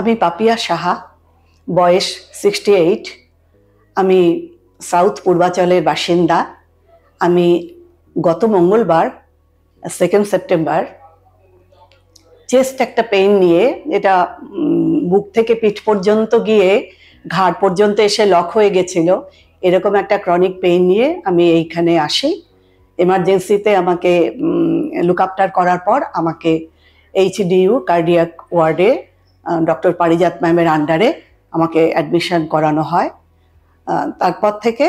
আমি পাপিয়া সাহা বয়স sixty eight আমি সাউথ পূর্বাচলের বাসিন্দা আমি গত মঙ্গলবার সেকেন্ড সেপ্টেম্বর চেস্ট একটা পেইন নিয়ে এটা বুক থেকে পিঠ পর্যন্ত গিয়ে ঘাড় পর্যন্ত এসে লক হয়ে গেছিল এরকম একটা ক্রনিক পেইন নিয়ে আমি এইখানে আসি এমার্জেন্সিতে আমাকে লুকআপটার করার পর আমাকে এইচডিউ কার্ডিয়াক ওয়ার্ডে ডক্টর পারিজাত ম্যামের আন্ডারে আমাকে অ্যাডমিশন করানো হয় তারপর থেকে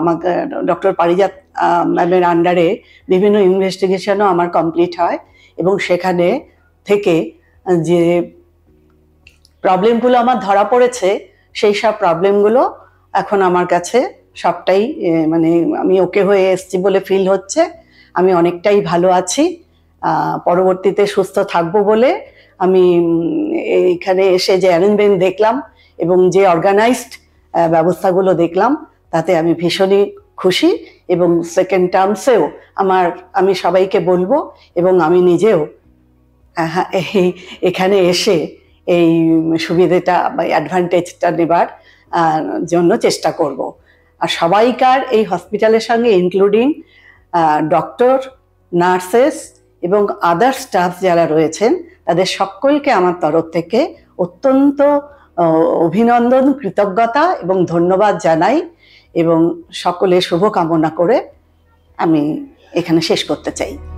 আমাকে ডক্টর পারিজাত ম্যামের আন্ডারে বিভিন্ন ইনভেস্টিগেশনও আমার কমপ্লিট হয় এবং সেখানে থেকে যে প্রবলেমগুলো আমার ধরা পড়েছে সেই সব প্রবলেমগুলো এখন আমার কাছে সবটাই মানে আমি ওকে হয়ে এসছি বলে ফিল হচ্ছে আমি অনেকটাই ভালো আছি পরবর্তীতে সুস্থ থাকবো বলে আমি এইখানে এসে যে অ্যারেঞ্জমেন্ট দেখলাম এবং যে অর্গানাইজড ব্যবস্থাগুলো দেখলাম তাতে আমি ভীষণই খুশি এবং সেকেন্ড টার্মসেও আমার আমি সবাইকে বলবো এবং আমি নিজেও হ্যাঁ, এখানে এসে এই সুবিধেটা বা অ্যাডভান্টেজটা নেবার জন্য চেষ্টা করব আর সবাইকার এই হসপিটালের সঙ্গে ইনক্লুডিং ডক্টর নার্সেস এবং আদার স্টাফ যারা রয়েছেন তাদের সকলকে আমার তরফ থেকে অত্যন্ত অভিনন্দন কৃতজ্ঞতা এবং ধন্যবাদ জানাই এবং সকলে শুভকামনা করে আমি এখানে শেষ করতে চাই